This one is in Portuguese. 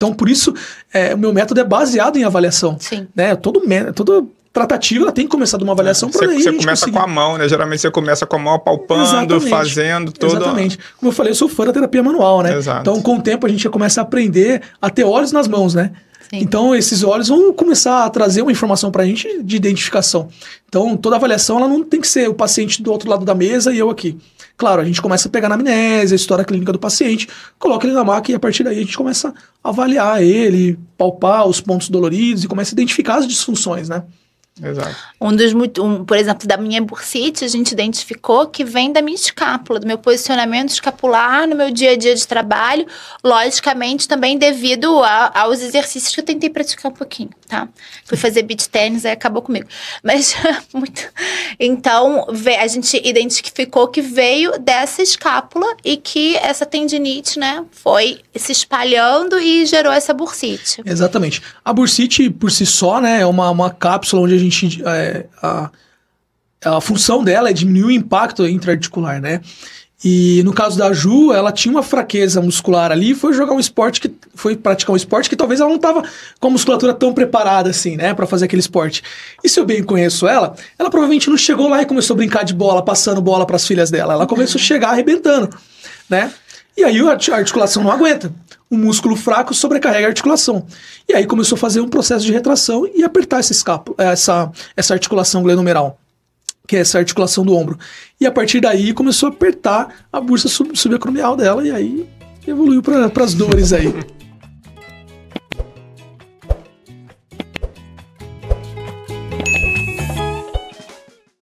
Então, por isso, é, o meu método é baseado em avaliação. Sim. Né? Todo, todo tratativa ela tem que começar de uma avaliação é, para Você, você começa conseguir. com a mão, né? Geralmente você começa com a mão palpando, Exatamente. fazendo tudo. Exatamente. Como eu falei, eu sou fã da terapia manual, né? Exato. Então, com o tempo, a gente já começa a aprender a ter olhos nas mãos, né? Sim. Então, esses olhos vão começar a trazer uma informação para a gente de identificação. Então, toda avaliação ela não tem que ser o paciente do outro lado da mesa e eu aqui. Claro, a gente começa a pegar na amnésia, a história clínica do paciente, coloca ele na maca e a partir daí a gente começa a avaliar ele, palpar os pontos doloridos e começa a identificar as disfunções, né? Exato. Um dos um, por exemplo, da minha bursite, a gente identificou que vem da minha escápula, do meu posicionamento escapular no meu dia a dia de trabalho, logicamente também devido a, aos exercícios que eu tentei praticar um pouquinho, tá? Fui fazer beat tênis, aí acabou comigo. Mas muito. Então, a gente identificou que veio dessa escápula e que essa tendinite, né, foi se espalhando e gerou essa bursite. Exatamente. A bursite por si só, né, é uma, uma cápsula onde a gente gente. É, a, a função dela é diminuir o impacto intraarticular, né? E no caso da Ju, ela tinha uma fraqueza muscular ali, e foi jogar um esporte que foi praticar um esporte que talvez ela não tava com a musculatura tão preparada assim, né, para fazer aquele esporte. E se eu bem conheço ela, ela provavelmente não chegou lá e começou a brincar de bola, passando bola para as filhas dela. Ela começou a chegar arrebentando, né? E aí a articulação não aguenta. O músculo fraco sobrecarrega a articulação. E aí começou a fazer um processo de retração e apertar essa, escápula, essa, essa articulação glenomeral, que é essa articulação do ombro. E a partir daí começou a apertar a bursa sub, subacromial dela e aí evoluiu para as dores aí.